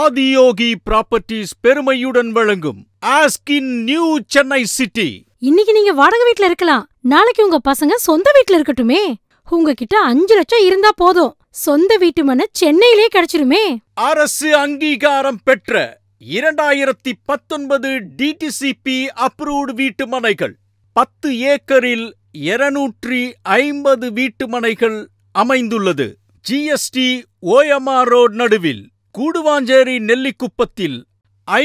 Adiyogi properties பெருமையுடன் வழங்கும் ஆஸ்கின் new Chennai city இன்னைக்கு நீங்க வாடகை வீட்ல இருக்கலாம் நாளைக்கு உங்க பசங்க சொந்த வீட்டுல இருக்கட்டுமே உங்ககிட்ட அஞ்சு லட்சம் இருந்தா போதும் சொந்த வீட்டு மன சென்னையிலே கிடைச்சிருமே அரசு அங்கீகாரம் பெற்ற இரண்டாயிரத்தி பத்தொன்பது டிடிசிபி அப்ரூவ்டு வீட்டு மனைகள் பத்து ஏக்கரில் இருநூற்றி ஐம்பது வீட்டு மனைகள் அமைந்துள்ளது ஜிஎஸ்டி ஓஎம்ஆர் ரோட் நடுவில் கூடுவாஞ்சேரி நெல்லிக்குப்பத்தில்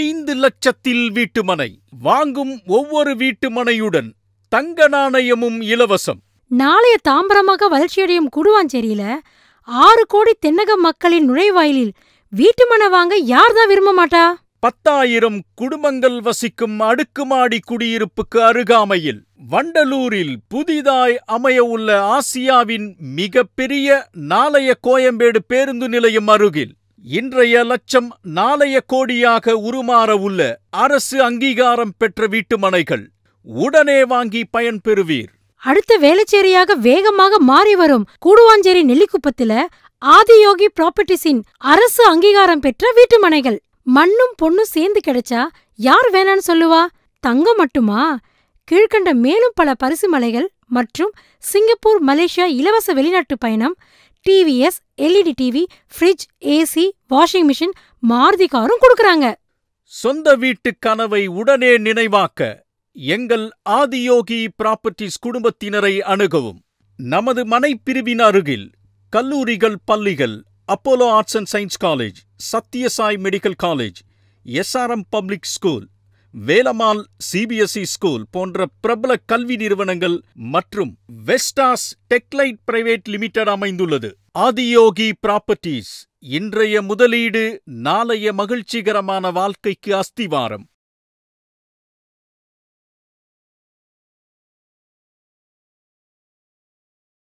ஐந்து லட்சத்தில் வீட்டுமனை வாங்கும் ஒவ்வொரு வீட்டுமனையுடன் தங்க நாணயமும் இலவசம் நாளைய தாம்பரமாக வளர்ச்சியடையும் கூடுவாஞ்சேரியில ஆறு கோடி தென்னக மக்களின் நுழைவாயிலில் வீட்டுமனை வாங்க யார்தான் விரும்ப மாட்டா பத்தாயிரம் குடும்பங்கள் வசிக்கும் அடுக்குமாடி குடியிருப்புக்கு அருகாமையில் வண்டலூரில் புதிதாய் அமையவுள்ள ஆசியாவின் மிகப்பெரிய நாளைய கோயம்பேடு பேருந்து நிலையம் அருகில் இன்றைய லட்சம் நாளைய கோடியாக உருமாறவுள்ள அரசு அங்கீகாரம் பெற்ற வீட்டு மனைகள் உடனே வாங்கி பயன்பெறுவீர் அடுத்த வேலைச்சேரியாக வேகமாக மாறி வரும் கூடுவாஞ்சேரி நெல்லிக்குப்பத்துல ஆதியோகி ப்ராப்பர்ட்டிஸின் அரசு அங்கீகாரம் பெற்ற வீட்டு மனைகள் மண்ணும் பொண்ணும் சேர்ந்து கிடைச்சா யார் வேணான்னு சொல்லுவா தங்கம் மட்டுமா கீழ்கண்ட மேலும் பல பரிசு மலைகள் மற்றும் சிங்கப்பூர் மலேசியா இலவச வெளிநாட்டு பயணம் TVS LED TV fridge AC washing machine Maruti காரும் கொடுக்கறாங்க சொந்த வீட்டு கனவை உடனே நினைவாக்க எங்கள் ஆதியோகி ப்ராப்பர்ட்டிஸ் குடும்பத்தினரை அணுகவும் நமது மனைப்பிரிவின் அருகில் கல்லூரிகள் பள்ளிகள் Apollo arts and science college Sathya Sai medical college SRM public school Velammal CBSE school போன்ற பிரபல கல்வி நிறுவனங்கள் மற்றும் வெஸ்டாஸ் டெக்லைட் பிரைவேட் லிமிடெட் அமைந்துள்ளது ஆதியோகி ப்ராப்பர்ட்டிஸ் இன்றைய முதலீடு நாளைய மகிழ்ச்சிகரமான வாழ்க்கைக்கு அஸ்திவாரம்